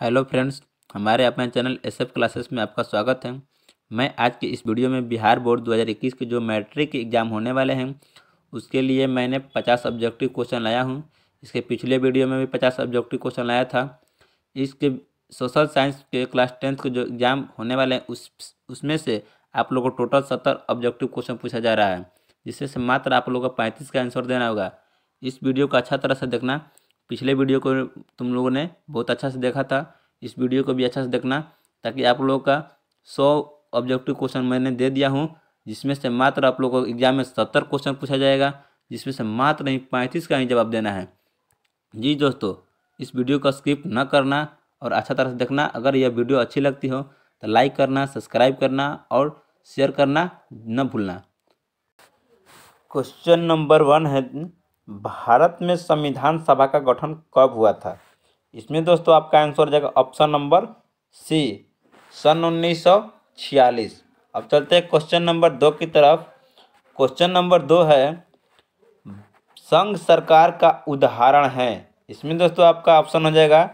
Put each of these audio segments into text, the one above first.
hello friends हमारे अपने channel S F classes में आपका स्वागत है मैं आज के इस वीडियो में बिहार बोर्ड 2021 के जो मैट्रिक एग्ज़ाम होने वाले हैं उसके लिए मैंने 50 ऑब्जेक्टिव क्वेश्चन लाया हूं इसके पिछले वीडियो में भी 50 ऑब्जेक्टिव क्वेश्चन लाया था इसके सोशल साइंस के क्लास टेंथ के जो एग्ज़ाम होने वाले हैं उस उसमें से आप लोग को टोटल सत्तर ऑब्जेक्टिव क्वेश्चन पूछा जा रहा है जिससे मात्र आप लोगों को पैंतीस का आंसर देना होगा इस वीडियो को अच्छा तरह से देखना पिछले वीडियो को तुम लोगों ने बहुत अच्छा से देखा था इस वीडियो को भी अच्छा से देखना ताकि आप लोगों का सौ ऑब्जेक्टिव क्वेश्चन मैंने दे दिया हूँ जिसमें से मात्र आप लोगों को एग्जाम में सत्तर क्वेश्चन पूछा जाएगा जिसमें से मात्र नहीं पैंतीस का ही जवाब देना है जी दोस्तों इस वीडियो का स्किप न करना और अच्छा तरह से देखना अगर यह वीडियो अच्छी लगती हो तो लाइक करना सब्सक्राइब करना और शेयर करना न भूलना क्वेश्चन नंबर वन है भारत में संविधान सभा का गठन कब हुआ था इसमें दोस्तों आपका आंसर हो जाएगा ऑप्शन नंबर सी सन उन्नीस अब चलते हैं क्वेश्चन नंबर दो की तरफ क्वेश्चन नंबर दो है संघ सरकार का उदाहरण है इसमें दोस्तों आपका ऑप्शन हो जाएगा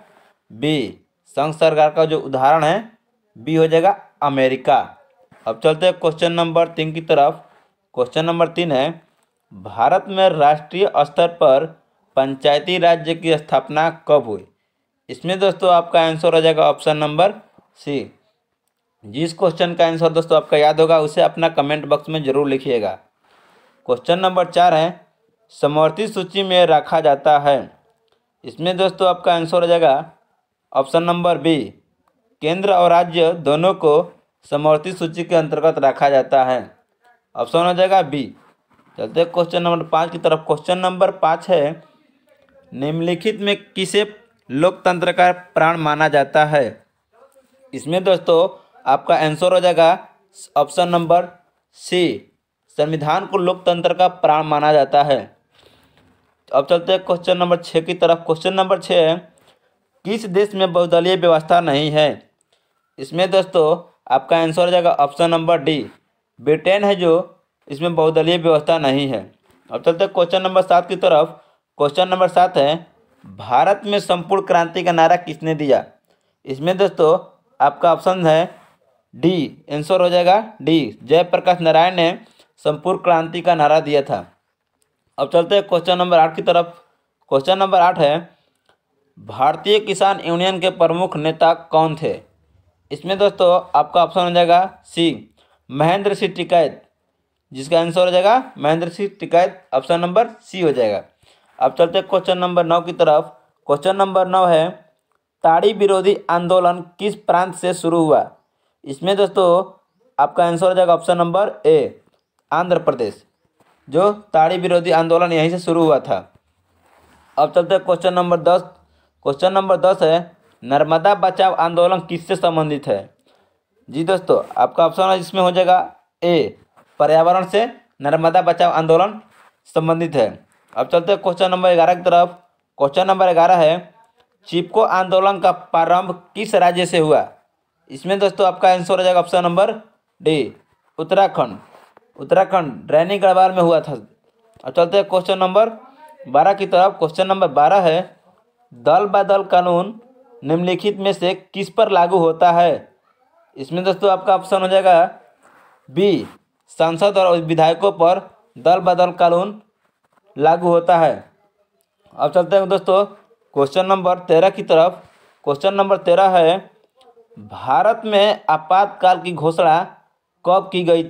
बी संघ सरकार का जो उदाहरण है बी हो जाएगा अमेरिका अब चलते हैं क्वेश्चन नंबर तीन की तरफ क्वेश्चन नंबर तीन है भारत में राष्ट्रीय स्तर पर पंचायती राज्य की स्थापना कब हुई इसमें दोस्तों आपका आंसर हो जाएगा ऑप्शन नंबर सी जिस क्वेश्चन का आंसर दोस्तों आपका याद होगा उसे अपना कमेंट बॉक्स में जरूर लिखिएगा क्वेश्चन नंबर चार है समर्थित सूची में रखा जाता है इसमें दोस्तों आपका आंसर हो जाएगा ऑप्शन नंबर बी केंद्र और राज्य दोनों को समर्थित सूची के अंतर्गत रखा जाता है ऑप्शन हो जाएगा बी चलते क्वेश्चन नंबर पाँच की तरफ क्वेश्चन नंबर पाँच है निम्नलिखित में किसे लोकतंत्र का प्राण माना जाता है इसमें दोस्तों आपका आंसर हो जाएगा ऑप्शन नंबर सी संविधान को लोकतंत्र का प्राण माना जाता है तो अब चलते हैं क्वेश्चन नंबर छः की तरफ क्वेश्चन नंबर छः है किस देश में बहुदलीय व्यवस्था नहीं है इसमें दोस्तों आपका आंसर हो जाएगा ऑप्शन नंबर डी ब्रिटेन है जो इसमें बहुदलीय व्यवस्था नहीं है अब चलते क्वेश्चन नंबर सात की तरफ क्वेश्चन नंबर सात है भारत में संपूर्ण क्रांति का नारा किसने दिया इसमें दोस्तों आपका ऑप्शन है डी आंसर हो जाएगा डी जयप्रकाश नारायण ने संपूर्ण क्रांति का नारा दिया था अब चलते हैं क्वेश्चन नंबर आठ की तरफ क्वेश्चन नंबर आठ है भारतीय किसान यूनियन के प्रमुख नेता कौन थे इसमें दोस्तों आपका ऑप्शन हो जाएगा सी महेंद्र सिंह टिकैत जिसका आंसर हो जाएगा Mahendra Singh Tikait option number C हो जाएगा अब चलते क्वेश्चन नंबर नौ की तरफ क्वेश्चन नंबर नौ है ताड़ी विरोधी आंदोलन किस प्रांत से शुरू हुआ इसमें दोस्तों आपका आंसर हो जाएगा option number A Andhra Pradesh जो ताड़ी विरोधी आंदोलन यहीं से शुरू हुआ था अब चलते क्वेश्चन नंबर दस क्वेश्चन नंबर दस है नर्मदा बचाव आंदोलन किससे संबंधित है जी दोस्तों आपका ऑप्शन इसमें जिसमें हो जाएगा ए पर्यावरण से नर्मदा बचाव आंदोलन संबंधित है अब चलते हैं क्वेश्चन नंबर ग्यारह की तरफ क्वेश्चन नंबर ग्यारह है चिपको आंदोलन का प्रारंभ किस राज्य से हुआ इसमें दोस्तों आपका आंसर हो जाएगा option number D Uttarakhand Uttarakhand Raini Garhwal में हुआ था अब चलते हैं क्वेश्चन नंबर बारह की तरफ क्वेश्चन नंबर बारह है दल बा दल कानून निम्नलिखित में से किस पर लागू होता है इसमें दोस्तों आपका ऑप्शन हो जाएगा बी सांसद और विधायकों पर दल बदल कानून लागू होता है अब चलते हैं दोस्तों क्वेश्चन नंबर तेरह की तरफ क्वेश्चन नंबर तेरह है भारत में आपातकाल की घोषणा कब की गई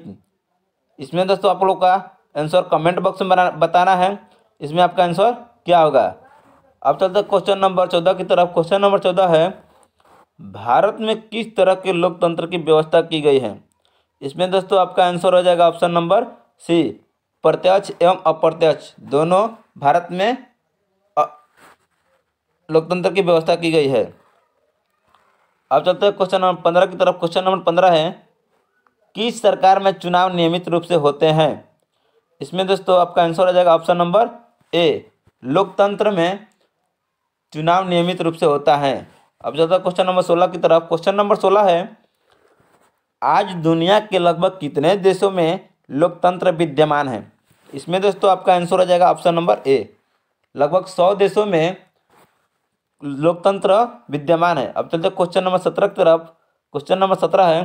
इसमें दोस्तों आप लोग का आंसर कमेंट बॉक्स में बताना है इसमें आपका आंसर क्या होगा अब चलते क्वेश्चन नंबर चौदह की तरफ क्वेश्चन नंबर चौदह है भारत में किस तरह के लोकतंत्र की व्यवस्था की गई है इसमें दोस्तों आपका आंसर हो जाएगा ऑप्शन नंबर सी प्रत्यक्ष एवं अप्रत्यक्ष दोनों भारत में लोकतंत्र की व्यवस्था की गई है अब चलते हैं क्वेश्चन नंबर पंद्रह की तरफ क्वेश्चन नंबर पंद्रह है किस सरकार में चुनाव नियमित रूप से होते हैं इसमें दोस्तों आपका आंसर आ जाएगा ऑप्शन नंबर ए लोकतंत्र में चुनाव नियमित रूप से होता है अब चलते क्वेश्चन नंबर सोलह की तरफ क्वेश्चन नंबर सोलह है आज दुनिया के लगभग कितने देशों में लोकतंत्र विद्यमान है इसमें दोस्तों आपका आंसर आ जाएगा ऑप्शन नंबर ए लगभग सौ देशों में लोकतंत्र विद्यमान है अब चलते क्वेश्चन नंबर सत्रह की तरफ क्वेश्चन नंबर सत्रह है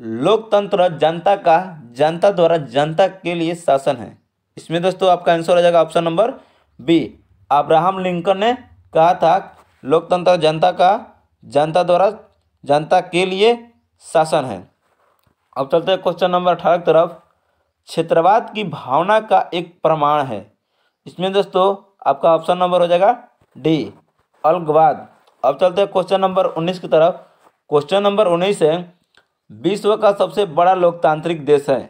लोकतंत्र जनता का जनता द्वारा जनता के लिए शासन है इसमें दोस्तों आपका आंसर आ जाएगा option number B Abraham Lincoln ने कहा था लोकतंत्र जनता का जनता द्वारा जनता के लिए शासन है अब चलते हैं क्वेश्चन नंबर अठारह की तरफ क्षेत्रवाद की भावना का एक प्रमाण है इसमें दोस्तों आपका ऑप्शन नंबर हो जाएगा डी अलगवाद अब चलते हैं क्वेश्चन नंबर उन्नीस की तरफ क्वेश्चन नंबर उन्नीस है विश्व का सबसे बड़ा लोकतांत्रिक देश है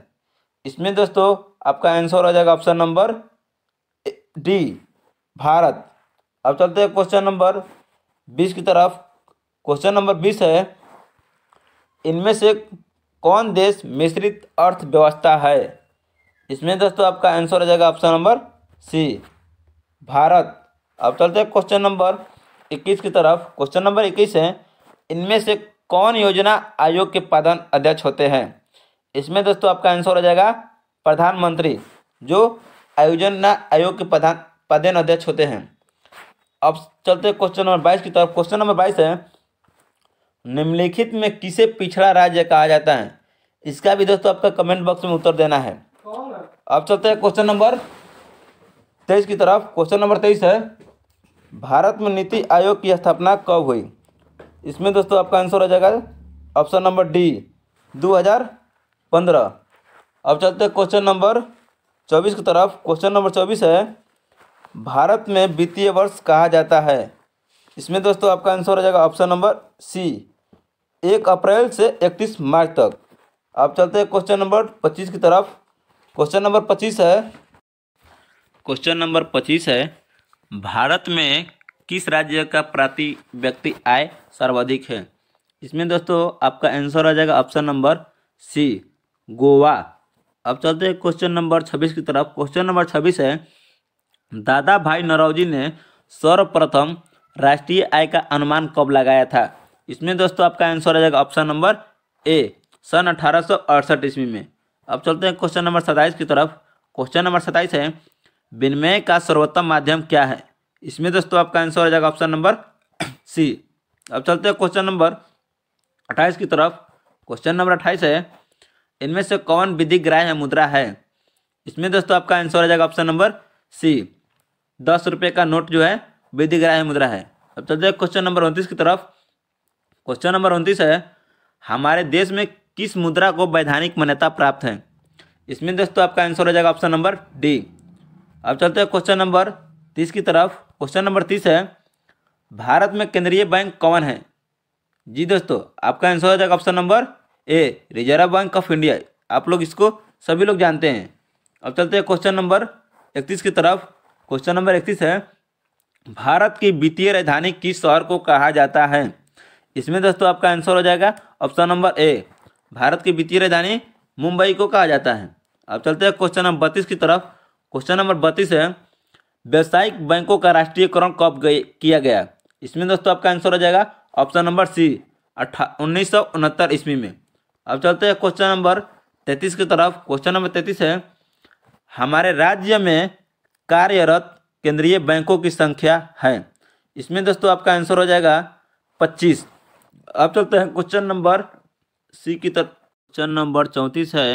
इसमें दोस्तों आपका आंसर हो जाएगा ऑप्शन नंबर डी भारत अब चलते हैं क्वेश्चन नंबर बीस की तरफ क्वेश्चन नंबर बीस है इनमें से कौन देश मिश्रित अर्थव्यवस्था है इसमें दोस्तों आपका आंसर हो जाएगा ऑप्शन नंबर सी भारत अब चलते हैं क्वेश्चन नंबर इक्कीस की तरफ क्वेश्चन नंबर इक्कीस है इनमें से कौन योजना आयोग के प्रधान अध्यक्ष होते हैं इसमें दोस्तों आपका आंसर हो जाएगा प्रधानमंत्री जो आयोजना आयोग के प्रधान प्रधान अध्यक्ष होते हैं अब चलते क्वेश्चन नंबर बाईस की तरफ क्वेश्चन नंबर बाईस है निम्नलिखित में किसे पिछड़ा राज्य कहा जाता है इसका भी दोस्तों आपका कमेंट बॉक्स में उत्तर देना है अब चलते हैं क्वेश्चन नंबर तेईस की तरफ क्वेश्चन नंबर तेईस है भारत में नीति आयोग की स्थापना कब हुई इसमें दोस्तों आपका आंसर हो जाएगा ऑप्शन नंबर डी 2015 अब चलते हैं क्वेश्चन नंबर 24 की तरफ क्वेश्चन नंबर 24 है भारत में वित्तीय वर्ष कहा जाता है इसमें दोस्तों आपका आंसर हो जाएगा ऑप्शन नंबर सी एक अप्रैल से इकतीस मार्च तक अब चलते हैं क्वेश्चन नंबर पच्चीस की तरफ क्वेश्चन नंबर पच्चीस है क्वेश्चन नंबर पच्चीस है भारत में किस राज्य का प्रति व्यक्ति आय सर्वाधिक है इसमें दोस्तों आपका आंसर आ जाएगा ऑप्शन नंबर सी गोवा अब चलते हैं क्वेश्चन नंबर छब्बीस की तरफ क्वेश्चन नंबर छब्बीस है दादा भाई नरौजी ने सर्वप्रथम राष्ट्रीय आय का अनुमान कब लगाया था इसमें दोस्तों आपका आंसर आ जाएगा ऑप्शन नंबर ए सन अठारह ईस्वी में अब चलते हैं क्वेश्चन नंबर सत्ताईस की तरफ क्वेश्चन नंबर सत्ताईस है विनिमय का सर्वोत्तम माध्यम क्या है इसमें दोस्तों आपका आंसर आ जाएगा ऑप्शन नंबर सी अब चलते हैं क्वेश्चन नंबर अट्ठाईस की तरफ क्वेश्चन नंबर अट्ठाईस है इनमें से कौन विधि ग्राह्य मुद्रा है इसमें दोस्तों आपका आंसर आ जाएगा ऑप्शन नंबर सी दस रुपये का नोट जो है विधि ग्राह्य मुद्रा है अब चलते हैं क्वेश्चन नंबर उनतीस की तरफ क्वेश्चन नंबर उनतीस है हमारे देश में किस मुद्रा को वैधानिक मान्यता प्राप्त है इसमें दोस्तों आपका आंसर हो जाएगा ऑप्शन नंबर डी अब चलते हैं क्वेश्चन नंबर तीस की तरफ क्वेश्चन नंबर तीस है भारत में केंद्रीय बैंक कौन है जी दोस्तों आपका आंसर हो जाएगा option number A Reserve Bank of India आप लोग इसको सभी लोग जानते हैं अब चलते हैं क्वेश्चन नंबर इकतीस की तरफ क्वेश्चन नंबर इकतीस है भारत की वित्तीय राजधानी किस शहर को कहा जाता है इसमें दोस्तों आपका आंसर हो जाएगा ऑप्शन नंबर ए भारत की वित्तीय राजधानी मुंबई को कहा जाता है अब चलते हैं क्वेश्चन नंबर बत्तीस की तरफ क्वेश्चन नंबर बत्तीस है व्यावसायिक बैंकों का राष्ट्रीयकरण कब किया गया इसमें दोस्तों आपका आंसर हो जाएगा ऑप्शन नंबर सी अट्ठा उन्नीस सौ उनहत्तर ईस्वी में अब चलते हैं क्वेश्चन नंबर तैतीस की तरफ क्वेश्चन नंबर तैतीस है हमारे राज्य में कार्यरत केंद्रीय बैंकों की संख्या है इसमें दोस्तों आपका आंसर हो जाएगा पच्चीस अब चलते हैं क्वेश्चन नंबर सी की तरफ क्वेश्चन नंबर चौंतीस है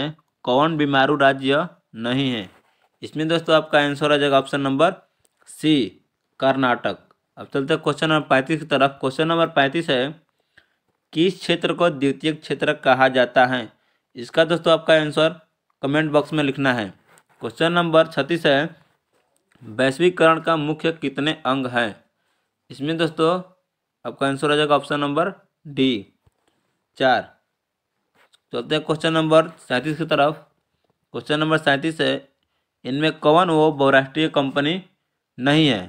कौन बीमारू राज्य नहीं है इसमें दोस्तों आपका आंसर आ जाएगा ऑप्शन नंबर सी कर्नाटक अब चलते हैं क्वेश्चन नंबर पैंतीस की तरफ क्वेश्चन नंबर पैंतीस है किस क्षेत्र को द्वितीय क्षेत्र कहा जाता है इसका दोस्तों आपका आंसर कमेंट बॉक्स में लिखना है क्वेश्चन नंबर छत्तीस है वैश्वीकरण का मुख्य कितने अंग हैं इसमें दोस्तों आपका आंसर आ जाएगा ऑप्शन नंबर डी चार चलते हैं क्वेश्चन नंबर सैंतीस की तरफ क्वेश्चन नंबर सैंतीस है इनमें कौन वो बहुराष्ट्रीय कंपनी नहीं है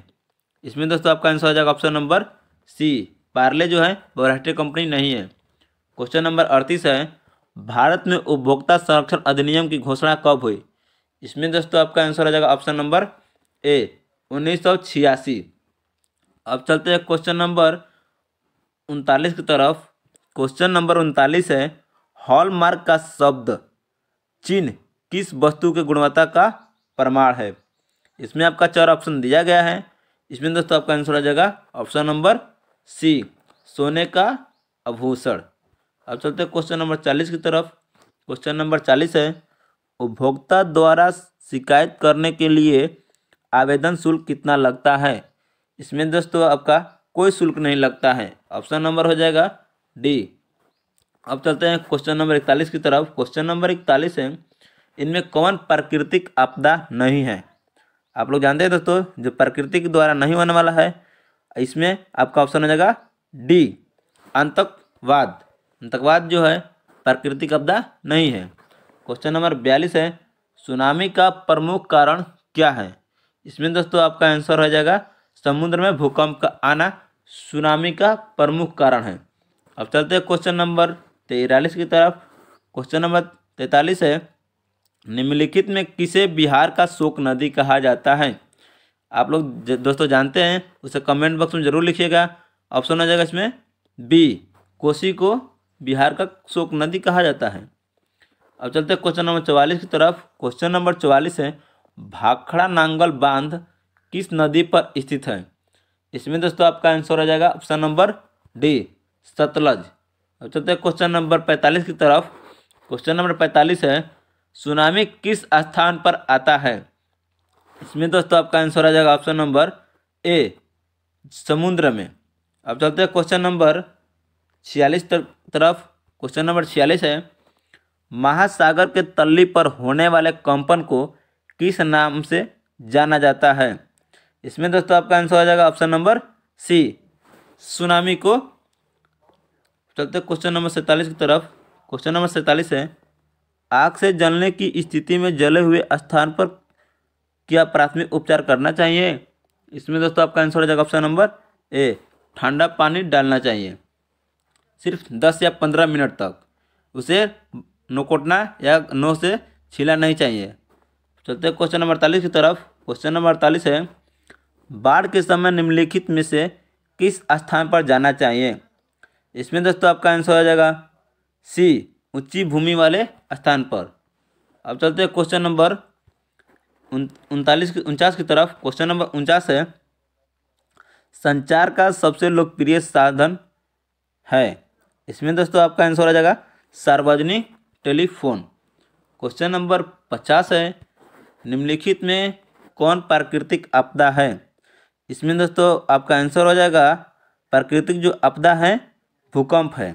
इसमें दोस्तों आपका आंसर हो जाएगा ऑप्शन नंबर सी पार्ले जो है बहुराष्ट्रीय कंपनी नहीं है क्वेश्चन नंबर अड़तीस है भारत में उपभोक्ता संरक्षण अधिनियम की घोषणा कब हुई इसमें दोस्तों आपका आंसर हो जाएगा ऑप्शन नंबर ए उन्नीस अब चलते हैं क्वेश्चन नंबर उनतालीस की तरफ क्वेश्चन नंबर उनतालीस है हॉलमार्क का शब्द चिन्ह किस वस्तु के गुणवत्ता का प्रमाण है इसमें आपका चार ऑप्शन दिया गया है इसमें दोस्तों आपका आंसर आ जाएगा ऑप्शन नंबर सी सोने का आभूषण अब चलते हैं क्वेश्चन नंबर चालीस की तरफ क्वेश्चन नंबर चालीस है उपभोक्ता द्वारा शिकायत करने के लिए आवेदन शुल्क कितना लगता है इसमें दोस्तों आपका कोई शुल्क नहीं लगता है ऑप्शन नंबर हो जाएगा डी अब चलते हैं क्वेश्चन नंबर इकतालीस की तरफ क्वेश्चन नंबर इकतालीस है इनमें कौन प्राकृतिक आपदा नहीं है आप लोग जानते हैं दोस्तों जो प्रकृति के द्वारा नहीं होने वाला है इसमें आपका ऑप्शन हो जाएगा डी आतंकवाद आतंकवाद जो है प्राकृतिक आपदा नहीं है क्वेश्चन नंबर बयालीस है सुनामी का प्रमुख कारण क्या है इसमें दोस्तों आपका आंसर हो जाएगा समुद्र में भूकंप का आना सुनामी का प्रमुख कारण है अब चलते हैं क्वेश्चन नंबर तैतालीस की तरफ क्वेश्चन नंबर तैतालीस है निम्नलिखित में किसे बिहार का शोक नदी कहा जाता है आप लोग दोस्तों जानते हैं उसे कमेंट बॉक्स में जरूर लिखिएगा ऑप्शन आ जाएगा इसमें बी कोसी को बिहार का शोक नदी कहा जाता है अब चलते हैं क्वेश्चन नंबर चवालीस की तरफ क्वेश्चन नंबर चवालीस है भाखड़ा नांगल बांध किस नदी पर स्थित है इसमें दोस्तों आपका आंसर हो जाएगा ऑप्शन नंबर डी सतलज अब चलते हैं क्वेश्चन नंबर पैंतालीस की तरफ क्वेश्चन नंबर पैंतालीस है सुनामी किस स्थान पर आता है इसमें दोस्तों आपका आंसर आ जाएगा ऑप्शन नंबर ए समुद्र में अब चलते हैं क्वेश्चन नंबर छियालीस तरफ क्वेश्चन नंबर छियालीस है महासागर के तल्ली पर होने वाले कंपन को किस नाम से जाना जाता है इसमें दोस्तों आपका आंसर आ जाएगा ऑप्शन नंबर सी सुनामी को चलते क्वेश्चन नंबर सैंतालीस की तरफ क्वेश्चन नंबर सैंतालीस है आग से जलने की स्थिति में जले हुए स्थान पर क्या प्राथमिक उपचार करना चाहिए इसमें दोस्तों आपका आंसर हो जाएगा ऑप्शन नंबर ए ठंडा पानी डालना चाहिए सिर्फ दस या पंद्रह मिनट तक उसे नोकोटना या नो से छीला नहीं चाहिए चलते क्वेश्चन नंबर अड़तालीस की तरफ क्वेश्चन नंबर अड़तालीस है बाढ़ के समय निम्नलिखित में से किस स्थान पर जाना चाहिए इसमें दोस्तों आपका आंसर हो जाएगा सी ऊंची भूमि वाले स्थान पर अब चलते हैं क्वेश्चन नंबर उनतालीस उनचास की तरफ क्वेश्चन नंबर उनचास है संचार का सबसे लोकप्रिय साधन है इसमें दोस्तों आपका आंसर आ जाएगा सार्वजनिक टेलीफोन क्वेश्चन नंबर पचास है निम्नलिखित में कौन प्राकृतिक आपदा है इसमें दोस्तों आपका आंसर हो जाएगा प्राकृतिक जो आपदा है भूकंप है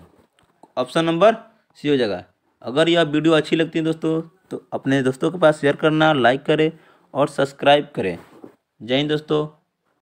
ऑप्शन नंबर सी हो जाएगा अगर यह वीडियो अच्छी लगती है दोस्तों तो अपने दोस्तों के पास शेयर करना लाइक करें और सब्सक्राइब करें जय हिंद दोस्तों